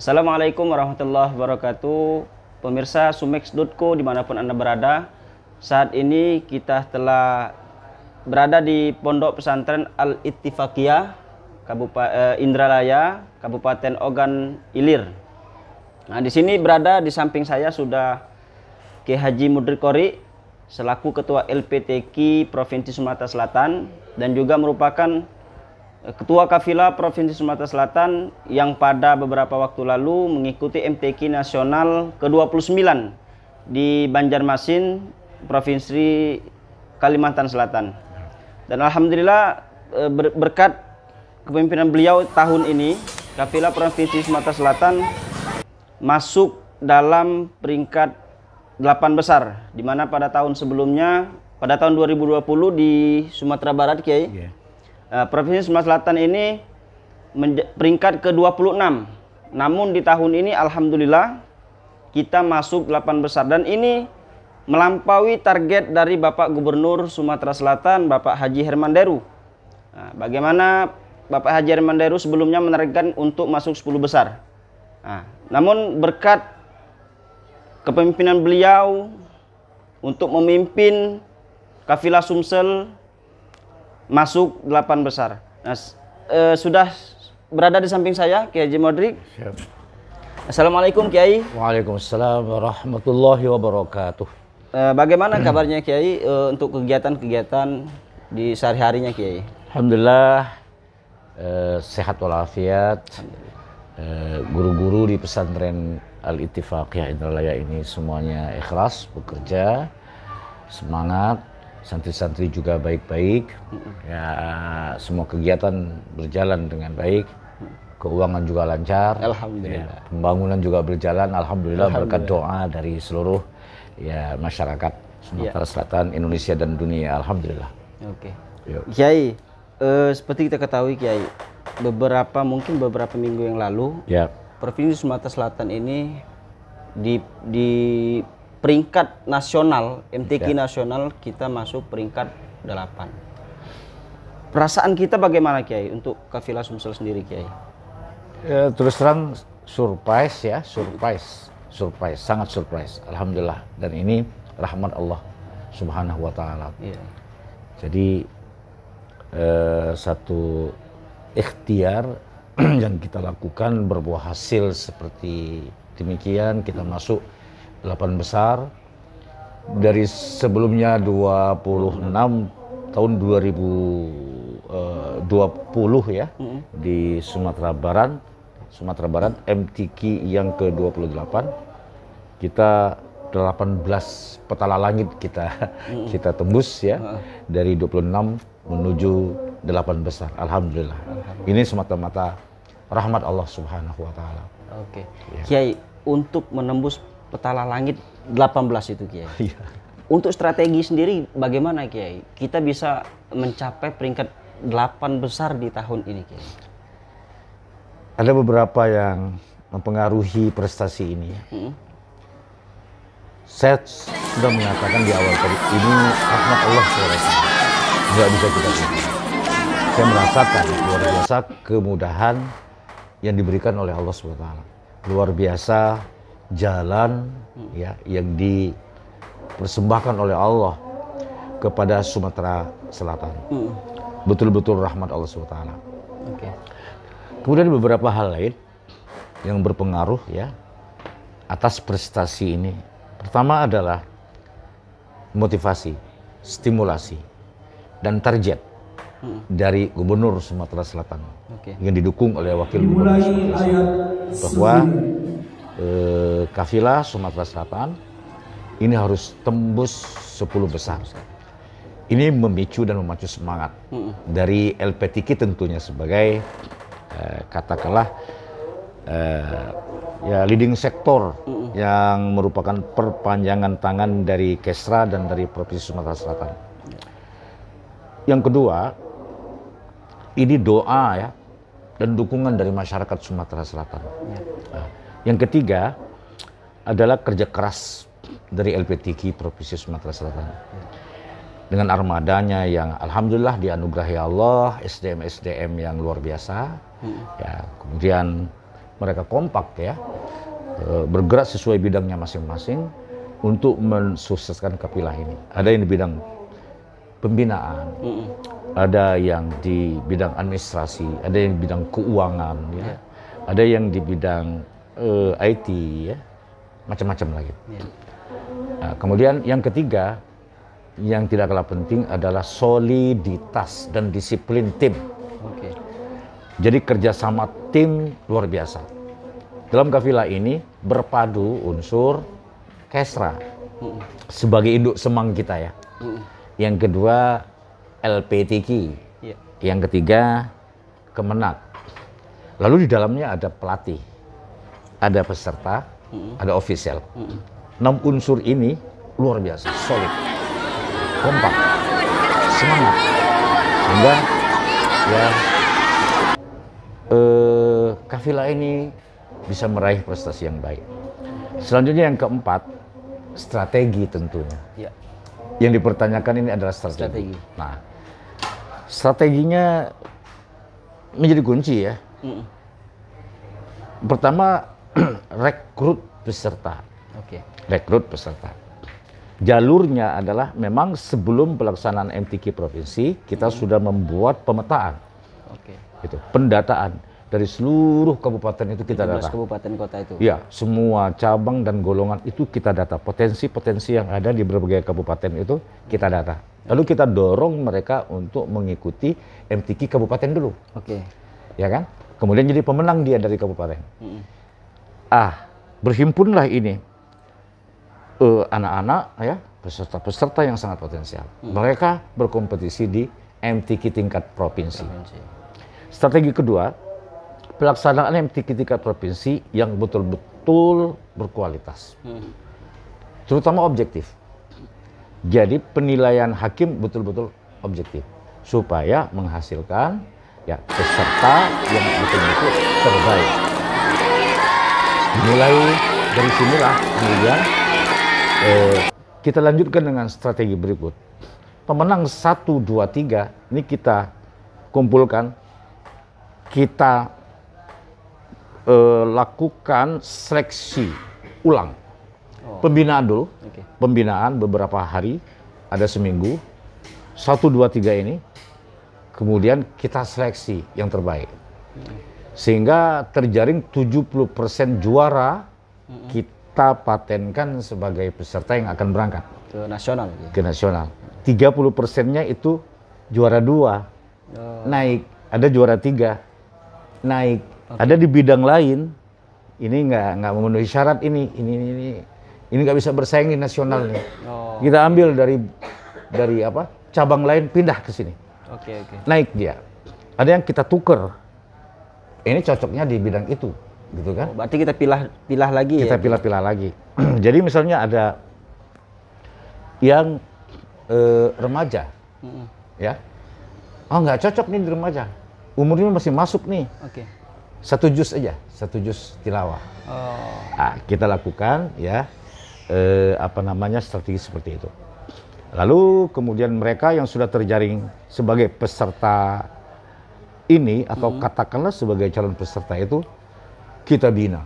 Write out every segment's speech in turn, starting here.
Assalamualaikum warahmatullahi wabarakatuh Pemirsa Sumex.co dimanapun Anda berada Saat ini kita telah berada di Pondok Pesantren Al-Ittifaqiyah Kabupaten eh, Indralaya, Kabupaten Ogan Ilir. Nah, di sini berada di samping saya sudah Ki Haji Mudri Kori selaku Ketua LPTK Provinsi Sumatera Selatan dan juga merupakan Ketua Kafilah Provinsi Sumatera Selatan yang pada beberapa waktu lalu mengikuti MTQ Nasional ke-29 di Banjarmasin, Provinsi Kalimantan Selatan. Dan Alhamdulillah eh, berkat kepemimpinan beliau tahun ini, Kafilah Provinsi Sumatera Selatan masuk dalam peringkat 8 besar, di mana pada tahun sebelumnya, pada tahun 2020 di Sumatera Barat, Kiai, yeah Eh, Provinsi Sumatera Selatan ini peringkat ke-26. Namun di tahun ini alhamdulillah kita masuk 8 besar dan ini melampaui target dari Bapak Gubernur Sumatera Selatan Bapak Haji Herman Deru. Nah, bagaimana Bapak Haji Herman Deru sebelumnya menargetkan untuk masuk 10 besar. Nah, namun berkat kepemimpinan beliau untuk memimpin kafilah Sumsel masuk delapan besar. Nah, e, sudah berada di samping saya Kiai Haji Modrik. Siap. Assalamualaikum Kiai. Waalaikumsalam warahmatullahi wabarakatuh. E, bagaimana kabarnya Kiai e, untuk kegiatan-kegiatan di sehari-harinya Kiai? Alhamdulillah e, sehat walafiat. Guru-guru di pesantren Al Ittifaqiyah Indralaya ini semuanya ikhlas bekerja semangat santri-santri juga baik-baik. Ya, semua kegiatan berjalan dengan baik. Keuangan juga lancar. Alhamdulillah. Ya, pembangunan juga berjalan. Alhamdulillah, Alhamdulillah berkat doa dari seluruh ya masyarakat Sumatera ya. Selatan, Indonesia dan dunia. Alhamdulillah. Oke. Okay. Kiai, eh, seperti kita ketahui Kiai, beberapa mungkin beberapa minggu yang lalu, ya. Provinsi Sumatera Selatan ini di, di peringkat nasional MTQ ya. nasional kita masuk peringkat 8. Perasaan kita bagaimana Kiai untuk kafilah Sumsel sendiri Kiai? Ya, terus terang surprise ya, surprise, surprise, sangat surprise. Alhamdulillah dan ini rahmat Allah Subhanahu wa taala. Ya. Jadi eh, satu ikhtiar yang kita lakukan berbuah hasil seperti demikian kita masuk 8 besar dari sebelumnya 26 tahun 2020 eh, ya di Sumatera Barat Sumatera Barat MTQ yang ke-28 kita 18 petala langit kita kita tembus ya hmm. dari 26 menuju 8 besar alhamdulillah, alhamdulillah. ini semata-mata rahmat Allah Subhanahu wa taala. Oke. Okay. Ya. Kiai untuk menembus petala langit 18 itu Kiai. Iya. Untuk strategi sendiri bagaimana Kiai? Kita bisa mencapai peringkat 8 besar di tahun ini Kiai. Ada beberapa yang mempengaruhi prestasi ini. Hmm. Saya sudah mengatakan di awal tadi, ini rahmat Allah SWT. tidak bisa kita pilih. Saya merasakan luar biasa kemudahan yang diberikan oleh Allah SWT. Luar biasa jalan ya yang dipersembahkan oleh Allah kepada Sumatera Selatan. Hmm. Betul-betul rahmat Allah SWT. Okay. Kemudian beberapa hal lain yang berpengaruh ya atas prestasi ini. Pertama adalah motivasi, stimulasi, dan target hmm. dari Gubernur Sumatera Selatan okay. yang didukung oleh Wakil Gubernur Sumatera Selatan bahwa eh, Kafila Sumatera Selatan ini harus tembus 10 besar. Ini memicu dan memacu semangat mm -hmm. dari LPTK tentunya sebagai eh, katakanlah eh, ya leading sektor mm -hmm. yang merupakan perpanjangan tangan dari Kesra dan dari Provinsi Sumatera Selatan. Yang kedua, ini doa ya dan dukungan dari masyarakat Sumatera Selatan. Yeah. Nah, yang ketiga adalah kerja keras dari LPTK Provinsi Sumatera Selatan. Dengan armadanya yang alhamdulillah dianugerahi Allah, SDM-SDM yang luar biasa. Hmm. Ya, kemudian mereka kompak ya. E, bergerak sesuai bidangnya masing-masing untuk mensukseskan kapilah ini. Ada yang di bidang pembinaan, hmm. ada yang di bidang administrasi, ada yang di bidang keuangan ya. ya. Ada yang di bidang uh, eh, IT ya macam-macam lagi. Gitu. Ya. Nah, kemudian yang ketiga yang tidak kalah penting adalah soliditas dan disiplin tim. Okay. Jadi kerjasama tim luar biasa. Dalam kafilah ini berpadu unsur kesra sebagai induk semang kita ya. Yang kedua LPTK. Iya. Yang ketiga Kemenak. Lalu di dalamnya ada pelatih ada peserta, hmm. ada official. Hmm. Enam unsur ini luar biasa, solid, kompak, semangat. Sehingga ya eh, kafilah ini bisa meraih prestasi yang baik. Selanjutnya yang keempat, strategi tentunya. Ya. Yang dipertanyakan ini adalah strategi. strategi. Nah, strateginya menjadi kunci ya. Mm. Pertama rekrut peserta. Oke. Okay. Rekrut peserta. Jalurnya adalah memang sebelum pelaksanaan MTK provinsi kita hmm. sudah membuat pemetaan. Oke. Okay. Itu pendataan dari seluruh kabupaten itu kita data. kabupaten kota itu. Ya, semua cabang dan golongan itu kita data. Potensi-potensi yang ada di berbagai kabupaten itu kita data. Lalu kita dorong mereka untuk mengikuti MTK kabupaten dulu. Oke. Okay. Ya kan? Kemudian jadi pemenang dia dari kabupaten. -hmm ah berhimpunlah ini e, anak-anak uh, ya peserta-peserta yang sangat potensial. Hmm. Mereka berkompetisi di MTQ tingkat provinsi. provinsi. Strategi kedua, pelaksanaan MTQ tingkat provinsi yang betul-betul berkualitas. Hmm. Terutama objektif. Jadi penilaian hakim betul-betul objektif supaya menghasilkan ya peserta yang betul-betul terbaik mulai dari sinilah kemudian eh, kita lanjutkan dengan strategi berikut pemenang 1, 2, 3 ini kita kumpulkan kita eh, lakukan seleksi ulang oh. pembinaan dulu pembinaan beberapa hari ada seminggu 1, 2, 3 ini kemudian kita seleksi yang terbaik hmm. Sehingga terjaring 70% juara hmm. kita patenkan sebagai peserta yang akan berangkat. Ke nasional? Gitu ya? Ke nasional. 30 persennya itu juara dua, oh. naik. Ada juara tiga, naik. Okay. Ada di bidang lain, ini nggak nggak memenuhi syarat ini, ini ini ini ini nggak bisa bersaing di nasional nih. Oh. Kita ambil dari dari apa cabang lain pindah ke sini. okay, Okay. Naik dia. Ada yang kita tuker ini cocoknya di bidang itu gitu kan oh, berarti kita pilah pilah lagi kita ya? pilah pilah lagi jadi misalnya ada yang eh, remaja hmm ya oh nggak cocok nih di remaja umurnya masih masuk nih okay. satu jus aja satu jus tilawah oh. nah, kita lakukan ya eh, apa namanya strategi seperti itu lalu kemudian mereka yang sudah terjaring sebagai peserta ini atau hmm. katakanlah sebagai calon peserta itu kita bina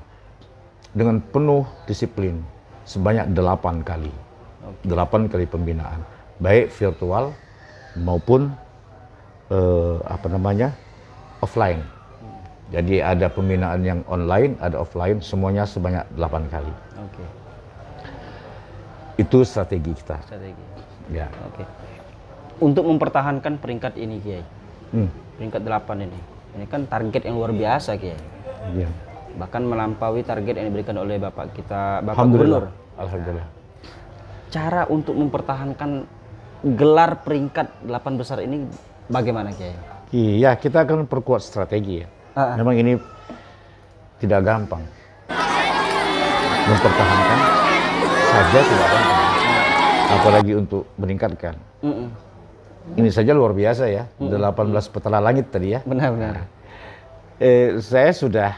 dengan penuh disiplin sebanyak delapan kali. delapan kali pembinaan, baik virtual maupun uh, apa namanya? offline. Hmm. Jadi ada pembinaan yang online, ada offline, semuanya sebanyak delapan kali. Okay. Itu strategi kita. Strategi. Ya. Okay. Untuk mempertahankan peringkat ini, Kiai. Hmm peringkat 8 ini ini kan target yang luar biasa Ki. Iya. bahkan melampaui target yang diberikan oleh Bapak kita Bapak Alhamdulillah. Gubernur Alhamdulillah cara untuk mempertahankan gelar peringkat 8 besar ini bagaimana Ki? Iya kita akan perkuat strategi ya uh -uh. memang ini tidak gampang mempertahankan saja tidak gampang apalagi untuk meningkatkan Uh-uh. Ini saja luar biasa ya, 18 hmm. petala langit tadi ya. Benar-benar. Nah, eh, saya sudah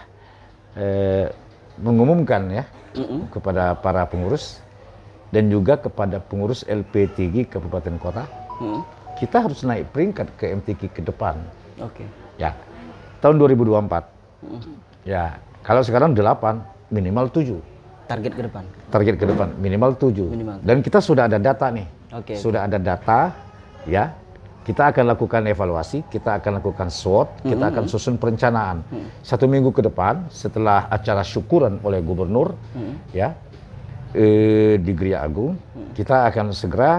eh, mengumumkan ya hmm. kepada para pengurus dan juga kepada pengurus LP3 Kabupaten Kota. hmm. Kita harus naik peringkat ke MTG ke depan. Oke. Okay. Ya. Tahun 2024. Hmm. Ya, kalau sekarang 8, minimal 7 target ke depan. Target ke depan minimal 7. Minimal. Dan kita sudah ada data nih. Oke. Okay, sudah okay. ada data ya kita akan lakukan evaluasi, kita akan lakukan SWOT, mm -hmm. kita mm-hmm. akan susun perencanaan. Mm -hmm. Satu minggu ke depan, setelah acara syukuran oleh gubernur, mm -hmm. ya eh, di Gria Agung, mm -hmm. kita akan segera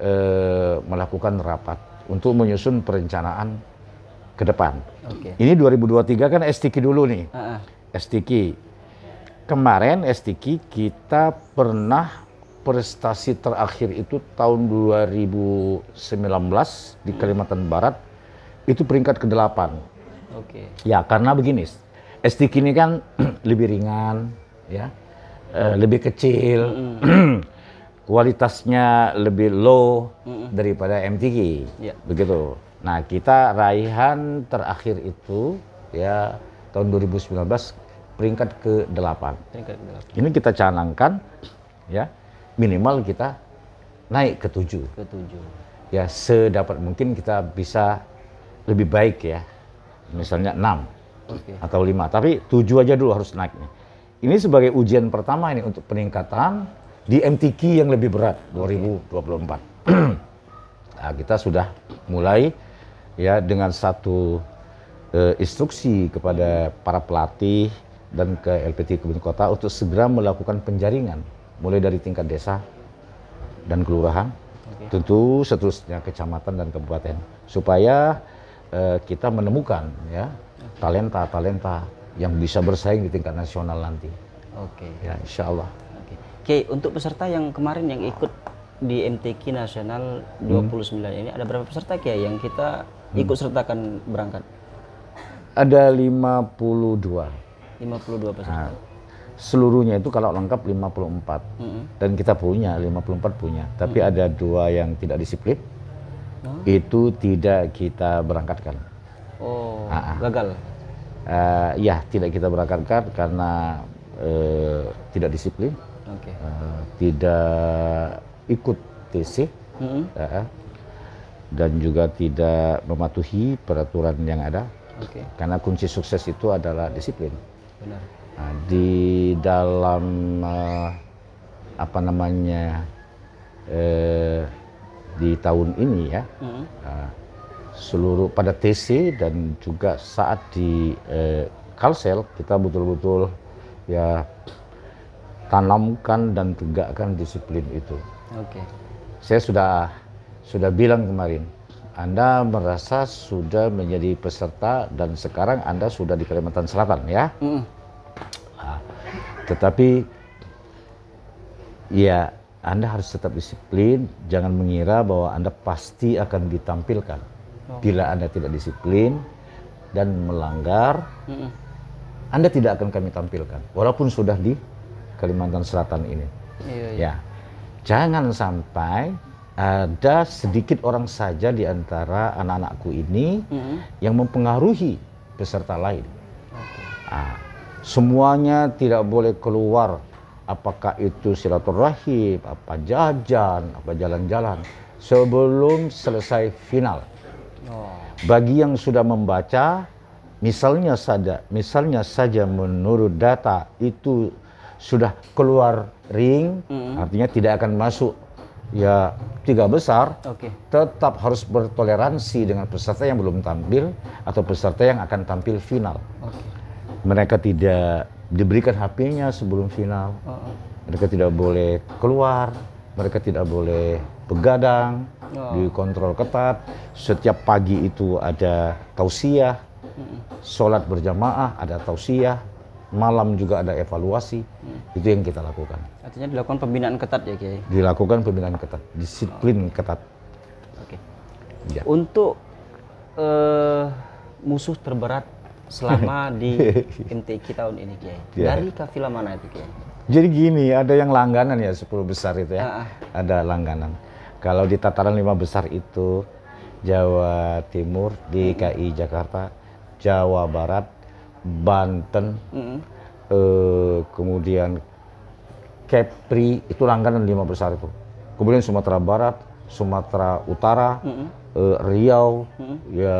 eh, melakukan rapat untuk menyusun perencanaan ke depan. Okay. Ini 2023 kan STK dulu nih, uh -uh. STK. Kemarin STK kita pernah prestasi terakhir itu tahun 2019 di hmm. Kalimantan Barat itu peringkat ke-8. Oke. Okay. Ya, karena begini, STK ini kan lebih ringan, ya. Uh, lebih kecil. Hmm. kualitasnya lebih low hmm. daripada MTG. Yeah. Begitu. Nah, kita raihan terakhir itu ya tahun 2019 peringkat ke-8. Peringkat ke-8. Ini kita canangkan ya minimal kita naik ke tujuh. Ke tujuh. Ya sedapat mungkin kita bisa lebih baik ya, misalnya enam okay. atau lima. Tapi tujuh aja dulu harus naiknya. Ini sebagai ujian pertama ini untuk peningkatan di MTQ yang lebih berat okay. 2024. nah, kita sudah mulai ya dengan satu uh, instruksi kepada para pelatih dan ke LPT Kebun Kota untuk segera melakukan penjaringan mulai dari tingkat desa dan kelurahan, okay. tentu seterusnya kecamatan dan kabupaten, supaya eh, kita menemukan ya talenta-talenta yang bisa bersaing di tingkat nasional nanti. Oke. Okay. Ya, insya Allah. Oke, okay. untuk peserta yang kemarin yang ikut di MTQ Nasional 29 hmm. ini ada berapa peserta ya yang kita hmm. ikut hmm. sertakan berangkat? Ada 52. 52 peserta. Nah seluruhnya itu kalau lengkap 54 mm -hmm. dan kita punya 54 punya tapi mm -hmm. ada dua yang tidak disiplin huh? itu tidak kita berangkatkan oh gagal uh, ya tidak kita berangkatkan karena uh, tidak disiplin okay. uh, eh, tidak ikut TC mm -hmm. uh, dan juga tidak mematuhi peraturan yang ada okay. karena kunci sukses itu adalah disiplin Benar Nah, di dalam ah, apa namanya eh, di tahun ini ya hmm. ah, seluruh pada TC dan juga saat di eh, Kalsel kita betul-betul ya tanamkan dan tegakkan disiplin itu. Oke. Okay. Saya sudah sudah bilang kemarin, Anda merasa sudah menjadi peserta dan sekarang Anda sudah di Kalimantan Selatan ya. Mm. Tetapi ya Anda harus tetap disiplin, jangan mengira bahwa Anda pasti akan ditampilkan. Oh. Bila Anda tidak disiplin dan melanggar, Anda tidak akan kami tampilkan, walaupun sudah di Kalimantan Selatan ini. Iya, iya. Ya, jangan sampai ada sedikit orang saja di antara anak-anakku ini mm -hmm. yang mempengaruhi peserta lain. Okay. Nah, semuanya tidak boleh keluar apakah itu silaturahim apa jajan apa jalan-jalan sebelum selesai final oh. bagi yang sudah membaca misalnya saja misalnya saja menurut data itu sudah keluar ring mm-hmm. artinya tidak akan masuk ya tiga besar okay. tetap harus bertoleransi dengan peserta yang belum tampil atau peserta yang akan tampil final okay mereka tidak diberikan HP-nya sebelum final. Uh -uh. Mereka tidak boleh keluar, mereka tidak boleh begadang, oh. dikontrol ketat. Setiap pagi itu ada tausiah, sholat berjamaah ada tausiah, malam juga ada evaluasi. Hmm. Itu yang kita lakukan. Artinya dilakukan pembinaan ketat ya Kiai? Dilakukan pembinaan ketat, disiplin oh. ketat. Oke. Okay. Ya. Untuk uh, musuh terberat selama di MTQ tahun ini Kiai? Yeah. Dari kafilah mana itu Kiai? Jadi gini, ada yang langganan ya 10 besar itu ya. Uh Ada langganan. Kalau di tataran lima besar itu Jawa Timur, DKI Jakarta, Jawa Barat, Banten, uh Uh, kemudian Kepri itu langganan lima besar itu. Kemudian Sumatera Barat, Sumatera Utara, uh uh, Riau, hmm. ya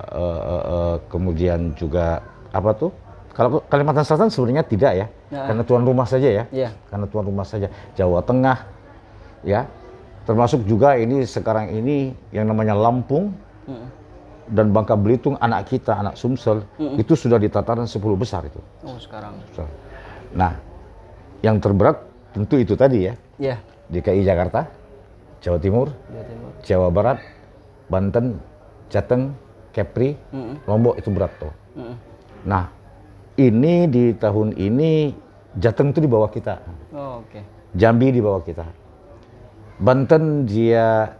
uh, uh, uh, kemudian juga apa tuh? Kalau Kalimantan Selatan sebenarnya tidak ya, nah. karena tuan rumah saja ya, yeah. karena tuan rumah saja. Jawa Tengah, ya, termasuk juga ini sekarang ini yang namanya Lampung hmm. dan Bangka Belitung, anak kita, anak Sumsel, hmm. itu sudah di tataran sepuluh besar itu. Oh sekarang. Nah, yang terberat tentu itu tadi ya, yeah. DKI Jakarta Jawa Timur, Jawa Barat, Banten, Jateng, Kepri, Lombok itu berat tuh. Nah, ini di tahun ini Jateng itu di bawah kita. Oh, Jambi di bawah kita. Banten dia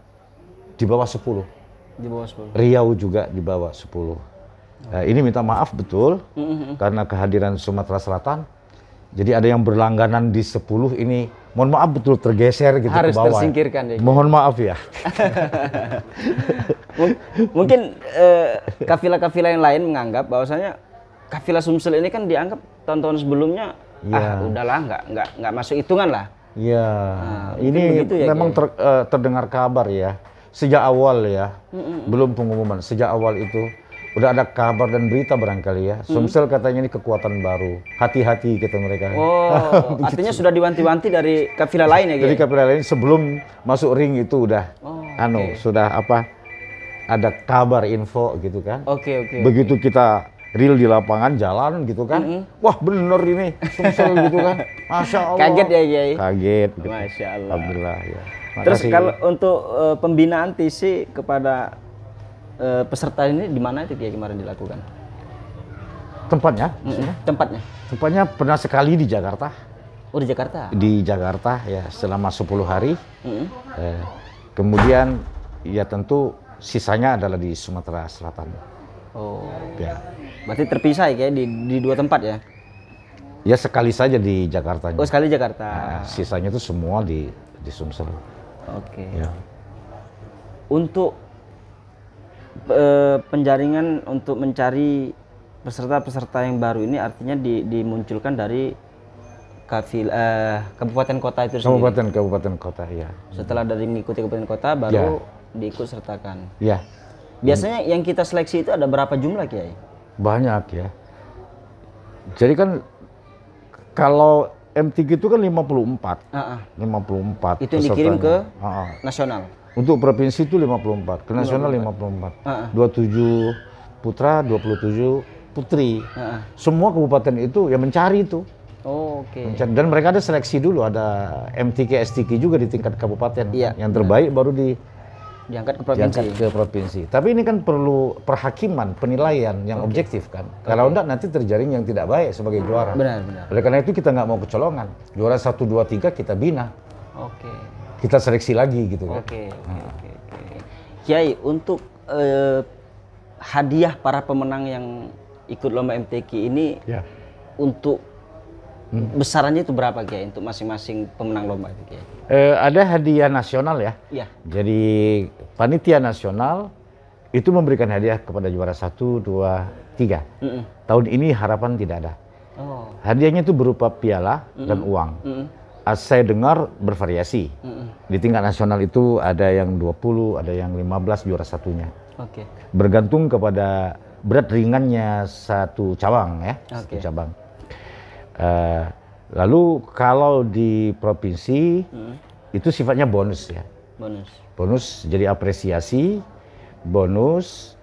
di bawah 10. Di bawah 10. Riau juga di bawah 10. Nah, ini minta maaf betul karena kehadiran Sumatera Selatan. Jadi ada yang berlangganan di 10 ini mohon maaf betul tergeser gitu harus ke bawah. Ya. tersingkirkan ya. mohon maaf ya mungkin eh, kafilah-kafilah eh, yang lain menganggap bahwasanya kafilah Sumsel ini kan dianggap tahun-tahun sebelumnya ya. ah udahlah nggak nggak nggak masuk hitungan lah Iya, nah, ini ya, memang ter, uh, terdengar kabar ya sejak awal ya, mm -mm. belum pengumuman sejak awal itu Udah ada kabar dan berita barangkali ya. Hmm. Sumsel katanya ini kekuatan baru. Hati-hati kita gitu mereka. Oh, gitu. artinya sudah diwanti-wanti dari kafilah lain ya? Jadi kafilah lain sebelum masuk ring itu udah, oh, anu okay. sudah apa? Ada kabar info gitu kan? Oke okay, oke. Okay, Begitu okay. kita real di lapangan jalan gitu kan, mm -hmm. wah bener ini Sumsel gitu kan, masya Allah. Kaget ya Kiai? Kaget. Gitu. Masya Allah. Alhamdulillah ya. Terus kalau untuk uh, pembinaan TC kepada Eh, peserta ini di mana itu ya kemarin dilakukan? Tempatnya? Mm-hmm. Tempatnya. Tempatnya pernah sekali di Jakarta. Oh di Jakarta? Di Jakarta ya selama 10 hari. Mm -hmm. eh, kemudian ya tentu sisanya adalah di Sumatera Selatan. Oh. Ya. Berarti terpisah ya di, di dua tempat ya? Ya sekali saja di Jakarta. Oh sekali Jakarta. Nah, sisanya itu semua di di Sumsel. Oke. Okay. Ya. Untuk Eh, penjaringan untuk mencari peserta-peserta yang baru ini artinya di, dimunculkan dari kafil eh, kabupaten kota itu sendiri. Kabupaten kabupaten kota ya. Setelah dari mengikuti kabupaten kota baru ya. diikut sertakan. Ya. Biasanya hmm. yang kita seleksi itu ada berapa jumlah Kiai? Banyak ya. Jadi kan kalau MTG itu kan 54. Uh -uh. 54. Itu yang dikirim ke uh -uh. nasional. Untuk provinsi itu 54, ke nasional 54. Uh 27 putra, 27 putri. Uh -uh. Semua kabupaten itu yang mencari itu. Oh, Okay. Dan mereka ada seleksi dulu, ada MTK, STK juga di tingkat kabupaten. Iya. Yang terbaik baru di diangkat ke provinsi. Diangkat ke provinsi. Tapi ini kan perlu perhakiman, penilaian yang okay. objektif kan. Okay. Kalau enggak nanti terjaring yang tidak baik sebagai juara. Benar, benar. Oleh karena itu kita nggak mau kecolongan. Juara 1 2 3 kita bina. Oke. Okay kita seleksi lagi gitu kan. Oke. Okay, oke, okay, okay. Kiai untuk eh, hadiah para pemenang yang ikut lomba MTQ ini ya. untuk hmm. besarannya itu berapa Kiai untuk masing-masing pemenang lomba itu Kiai? Eh, ada hadiah nasional ya. Iya. Jadi panitia nasional itu memberikan hadiah kepada juara satu, dua, tiga. Tahun ini harapan tidak ada. Oh. Hadiahnya itu berupa piala mm -mm. dan uang. Mm -mm saya dengar bervariasi. mm -mm. Di tingkat nasional itu ada yang 20, ada yang 15 juara satunya. Oke. Okay. Bergantung kepada berat ringannya satu cabang ya, okay. satu cabang. Uh, lalu kalau di provinsi mm -mm. itu sifatnya bonus ya. Bonus. Bonus jadi apresiasi, bonus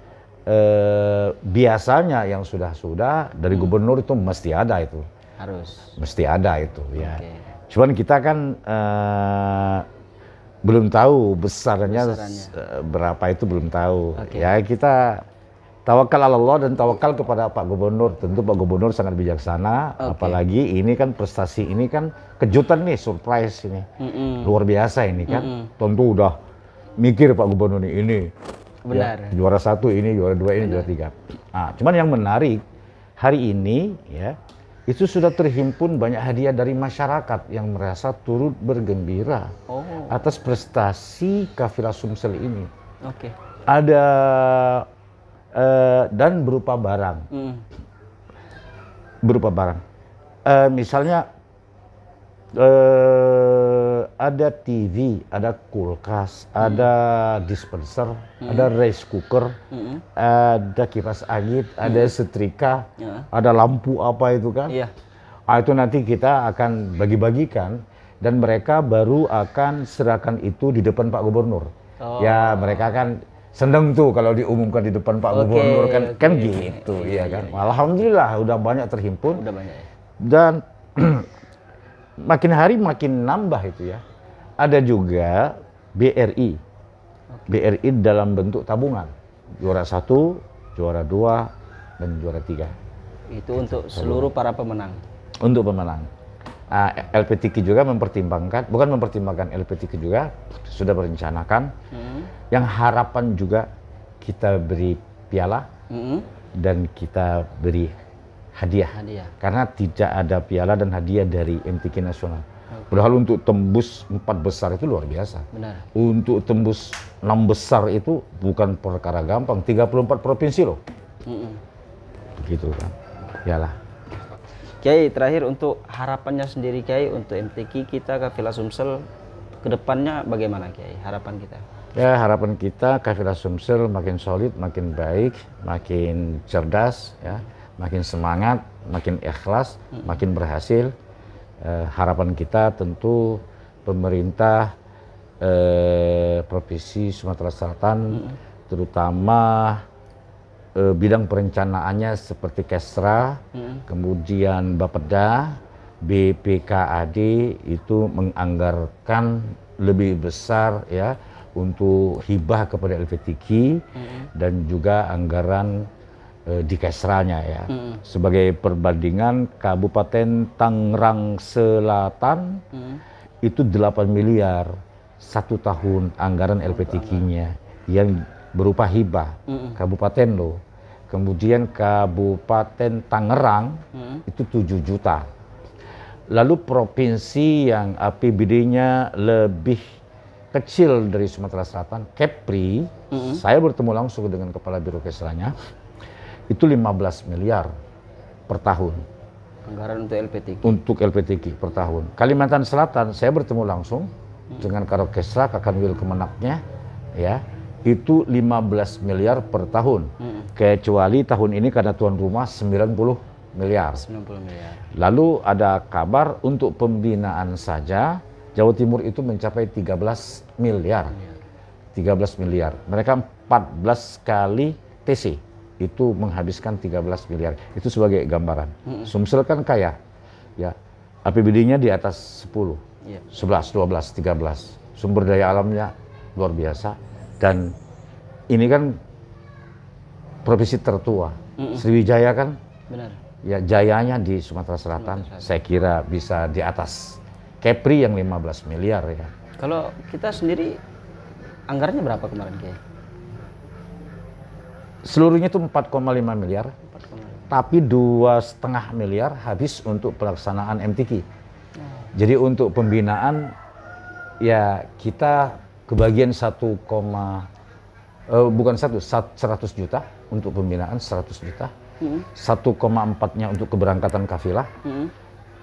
uh, biasanya yang sudah-sudah dari hmm. gubernur itu mesti ada itu. Harus. Mesti ada itu ya. okay. Cuman kita kan uh, belum tahu besarnya besarnya. Eh, berapa itu belum tahu. Okay. Ya kita tawakal Allah dan tawakal kepada Pak Gubernur. Tentu Pak Gubernur sangat bijaksana, okay. apalagi ini kan prestasi ini kan kejutan nih, surprise ini. Mm -mm. Luar biasa ini kan. Mm -mm. Tentu udah mikir Pak Gubernur ini. ini. Benar. Ya, juara satu ini, juara dua ini, Benar. juara tiga. Nah, cuman yang menarik hari ini ya itu sudah terhimpun banyak hadiah dari masyarakat yang merasa turut bergembira oh. atas prestasi kafilah Sumsel ini. Oke. Okay. Ada uh, dan berupa barang, mm. berupa barang. Uh, misalnya uh, ada TV, ada kulkas, hmm. ada dispenser, hmm. ada rice cooker, hmm. ada kipas angin, hmm. ada setrika, ya. ada lampu apa itu kan? Iya. Ah, itu nanti kita akan bagi-bagikan dan mereka baru akan serahkan itu di depan Pak Gubernur. Oh. Ya mereka kan seneng tuh kalau diumumkan di depan Pak okay, Gubernur kan okay. kan gitu, iya, iya kan. Iya, iya. Alhamdulillah udah banyak terhimpun. Udah banyak. Ya. Dan makin hari makin nambah itu ya. Ada juga BRI. BRI dalam bentuk tabungan. Juara satu, juara dua, dan juara tiga. Itu untuk seluruh para pemenang? Untuk pemenang. Uh, ah, LPTK juga mempertimbangkan, bukan mempertimbangkan LPTK juga, sudah merencanakan. Hmm. Yang harapan juga kita beri piala hmm. dan kita beri hadiah. hadiah. Karena tidak ada piala dan hadiah dari MTK nasional. Okay. Padahal untuk tembus empat besar itu luar biasa. Benar. Untuk tembus enam besar itu bukan perkara gampang. 34 provinsi loh. Mm -mm. Begitu kan. Yalah. Kiai, terakhir untuk harapannya sendiri Kiai untuk MTK kita Kafilah Sumsel kedepannya bagaimana Kiai harapan kita? Ya harapan kita Kafilah Sumsel makin solid, makin baik, makin cerdas ya makin semangat, makin ikhlas, hmm. makin berhasil. Eh, harapan kita tentu pemerintah eh, provinsi Sumatera Selatan, hmm. terutama eh, bidang perencanaannya seperti Kesra, hmm. kemudian Bapeda, BPKAD itu menganggarkan lebih besar ya untuk hibah kepada LVTK mm -hmm. dan juga anggaran Eh, di Kesranya ya. Hmm. Sebagai perbandingan Kabupaten Tangerang Selatan hmm. itu 8 miliar satu tahun anggaran LPTK-nya yang berupa hibah hmm. kabupaten lo Kemudian Kabupaten Tangerang hmm. itu 7 juta. Lalu provinsi yang APBD-nya lebih kecil dari Sumatera Selatan, Kepri, mm saya bertemu langsung dengan kepala biro kesranya itu 15 miliar per tahun. Anggaran untuk LPTK? Untuk LPTK per tahun. Kalimantan Selatan, saya bertemu langsung hmm. dengan Karokesra, Kakanwil Kemenaknya, ya, itu 15 miliar per tahun. Hmm. Kecuali tahun ini karena tuan rumah 90 miliar. 90 miliar. Lalu ada kabar untuk pembinaan saja, Jawa Timur itu mencapai 13 miliar. 13 iya. miliar. Mereka 14 kali TC itu menghabiskan 13 miliar. Itu sebagai gambaran. -hmm. Sumsel kan kaya. Ya. APBD-nya di atas 10. Yeah. 11, 12, 13. Sumber daya alamnya luar biasa dan ini kan provinsi tertua. -hmm. Sriwijaya kan? Benar. Ya, jayanya di Sumatera Selatan, Sumatera Selatan saya kira bisa di atas Kepri yang 15 miliar ya. Kalau kita sendiri anggarannya berapa kemarin, Kiai? seluruhnya itu 4,5 miliar tapi dua setengah miliar habis untuk pelaksanaan MTQ jadi untuk pembinaan ya kita kebagian 1, uh, eh, bukan satu 100 juta untuk pembinaan seratus juta hmm. Satu 1,4 nya untuk keberangkatan kafilah hmm.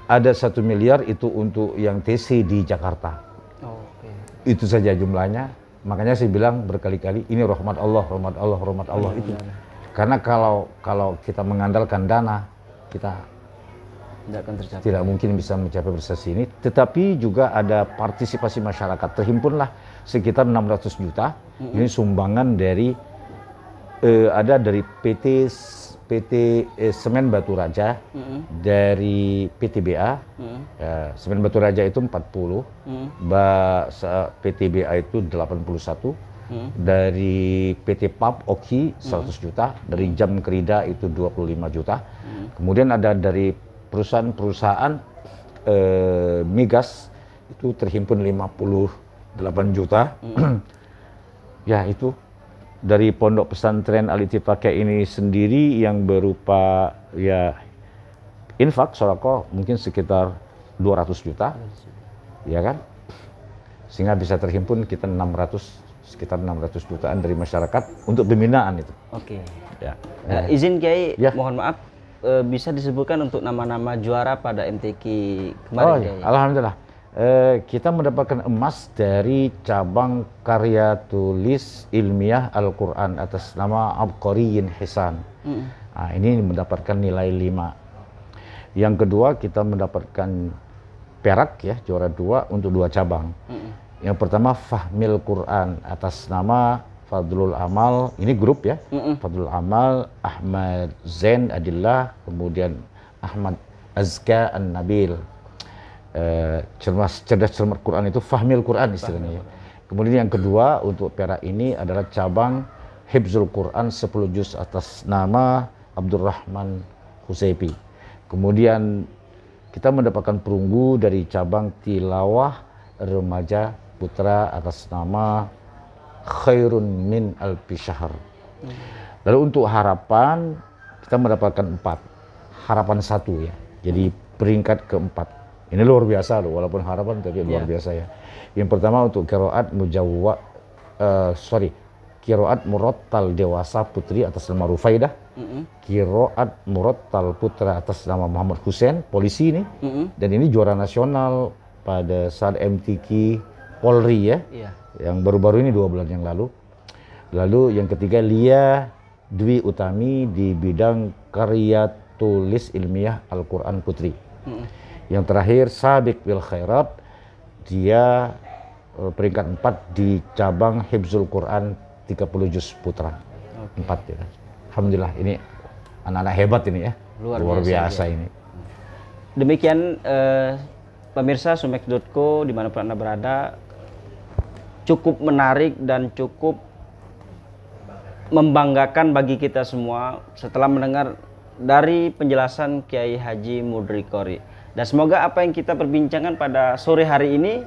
ada satu miliar itu untuk yang TC di Jakarta oh, okay. itu saja jumlahnya makanya saya bilang berkali-kali ini rahmat Allah rahmat Allah rahmat Allah iya, itu iya. karena kalau kalau kita mengandalkan dana kita tidak akan tercapai. Tidak mungkin bisa mencapai prestasi ini, tetapi juga ada partisipasi masyarakat. Terhimpunlah sekitar 600 juta. Ini sumbangan dari eh, ada dari PT PT eh, Semen Batu Raja mm. -hmm. dari PTBA. Mm. -hmm. ya, Semen Batu Raja itu 40, mm. -hmm. PTBA itu 81. Mm Hmm. Dari PT PAP Oki 100 mm hmm. juta, dari Jam Kerida itu 25 juta. Mm Hmm. Kemudian ada dari perusahaan-perusahaan eh, migas itu terhimpun 58 juta. Mm Hmm. ya itu dari pondok pesantren Al pakai ini sendiri yang berupa ya infak sorako mungkin sekitar 200 juta ya kan sehingga bisa terhimpun kita 600 sekitar 600 jutaan dari masyarakat untuk pembinaan itu. Oke. Okay. Ya. Nah, izin Kiai, ya. mohon maaf eh, bisa disebutkan untuk nama-nama juara pada MTQ kemarin oh, ya. Alhamdulillah eh, kita mendapatkan emas dari cabang karya tulis ilmiah Al-Quran atas nama Abqariyin Hisan. Mm. Nah, ini mendapatkan nilai 5. Yang kedua kita mendapatkan perak ya, juara dua untuk dua cabang. Mm. Yang pertama Fahmil Quran atas nama Fadlul Amal, ini grup ya, mm Fadlul Amal, Ahmad Zain Adillah, kemudian Ahmad Azka An-Nabil. Eh, cermas cerdas cermat Quran itu fahmil Quran istilahnya. Ya. Kemudian yang kedua untuk Perak ini adalah cabang Hibzul Quran 10 juz atas nama Abdurrahman Husepi. Kemudian kita mendapatkan perunggu dari cabang tilawah remaja putra atas nama Khairun min Al Pishahar. Lalu untuk harapan kita mendapatkan empat, harapan satu ya. Jadi peringkat keempat ini luar biasa loh, walaupun harapan tapi iya. luar biasa ya. Yang pertama untuk kiroat mujawwa, uh, sorry, kiroat murottal dewasa putri atas nama Rufaidah, mm-hmm. kiroat murattal putra atas nama Muhammad Hussein, polisi ini, mm-hmm. dan ini juara nasional pada saat MTQ Polri ya, yeah. yang baru-baru ini dua bulan yang lalu. Lalu yang ketiga Lia Dwi Utami di bidang karya tulis ilmiah Al-Quran Putri. Mm-hmm yang terakhir Sabik Bil Khairat dia eh, peringkat 4 di cabang Hibzul Quran 30 juz putra. Okay. 4 ya. Alhamdulillah ini anak-anak hebat ini ya. Luar, Luar biasa, biasa ya. ini. Demikian eh, pemirsa sumek.co mana Anda berada cukup menarik dan cukup membanggakan bagi kita semua setelah mendengar dari penjelasan Kiai Haji Mudrikori. Dan semoga apa yang kita perbincangkan pada sore hari ini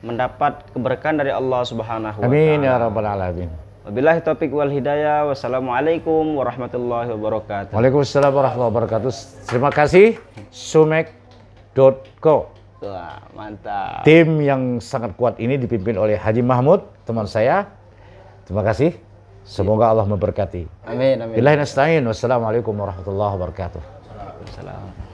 mendapat keberkahan dari Allah Subhanahu wa Amin ya rabbal alamin. Wabillahi taufik wal hidayah. Wassalamualaikum warahmatullahi wabarakatuh. Waalaikumsalam warahmatullahi wabarakatuh. Terima kasih sumek.co. Wah, mantap. Tim yang sangat kuat ini dipimpin oleh Haji Mahmud, teman saya. Terima kasih. Semoga Allah memberkati. Amin amin. Billahi nasta'in. Wassalamualaikum warahmatullahi wabarakatuh. Waalaikumsalam.